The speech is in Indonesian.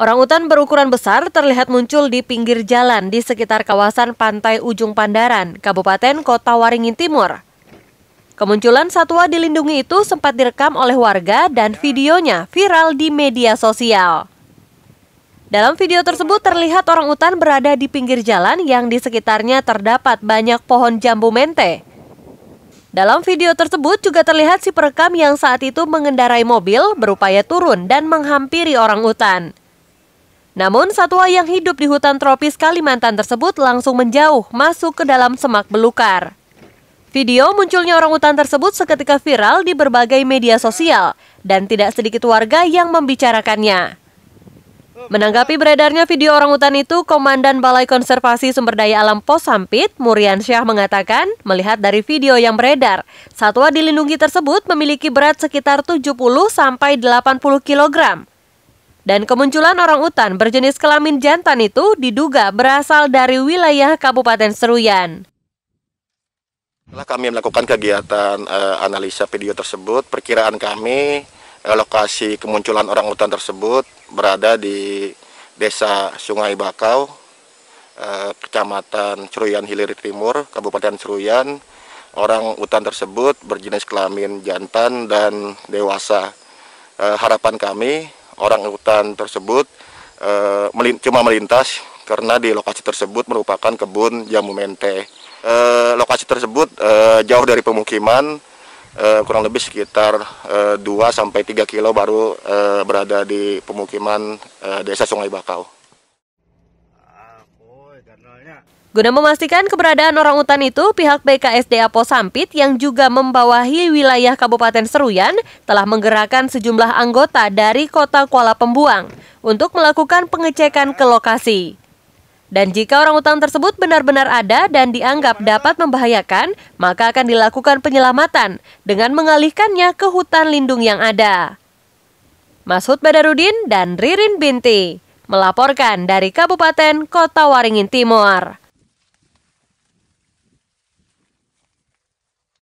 Orangutan berukuran besar terlihat muncul di pinggir jalan di sekitar kawasan pantai Ujung Pandaran, Kabupaten Kota Waringin Timur. Kemunculan satwa dilindungi itu sempat direkam oleh warga dan ya. videonya viral di media sosial. Dalam video tersebut terlihat orangutan berada di pinggir jalan yang di sekitarnya terdapat banyak pohon jambu mente. Dalam video tersebut juga terlihat si perekam yang saat itu mengendarai mobil berupaya turun dan menghampiri orang utan. Namun satwa yang hidup di hutan tropis Kalimantan tersebut langsung menjauh masuk ke dalam semak belukar. Video munculnya orang utan tersebut seketika viral di berbagai media sosial dan tidak sedikit warga yang membicarakannya. Menanggapi beredarnya video orang orangutan itu, Komandan Balai Konservasi Sumber Daya Alam Pos Sampit, Murian Syah mengatakan, melihat dari video yang beredar, satwa dilindungi tersebut memiliki berat sekitar 70 sampai 80 kg. Dan kemunculan orang utan berjenis kelamin jantan itu diduga berasal dari wilayah Kabupaten Seruyan. Setelah kami melakukan kegiatan e, analisa video tersebut, perkiraan kami lokasi kemunculan orang hutan tersebut berada di Desa Sungai Bakau, eh, Kecamatan Ceruyan Hilir Timur, Kabupaten Ceruyan. Orang hutan tersebut berjenis kelamin jantan dan dewasa. Eh, harapan kami, orang hutan tersebut eh, cuma melintas karena di lokasi tersebut merupakan kebun jamu mente. lokasi tersebut jauh dari pemukiman, uh, kurang lebih sekitar uh, eh, 2 sampai 3 kilo baru uh, berada di pemukiman uh, Desa Sungai Bakau. Guna memastikan keberadaan orang utan itu, pihak BKSDA Sampit yang juga membawahi wilayah Kabupaten Seruyan telah menggerakkan sejumlah anggota dari kota Kuala Pembuang untuk melakukan pengecekan ke lokasi. Dan jika orang utan tersebut benar-benar ada dan dianggap dapat membahayakan, maka akan dilakukan penyelamatan dengan mengalihkannya ke hutan lindung yang ada. Masud Badarudin dan Ririn Binti melaporkan dari Kabupaten Kota Waringin Timur.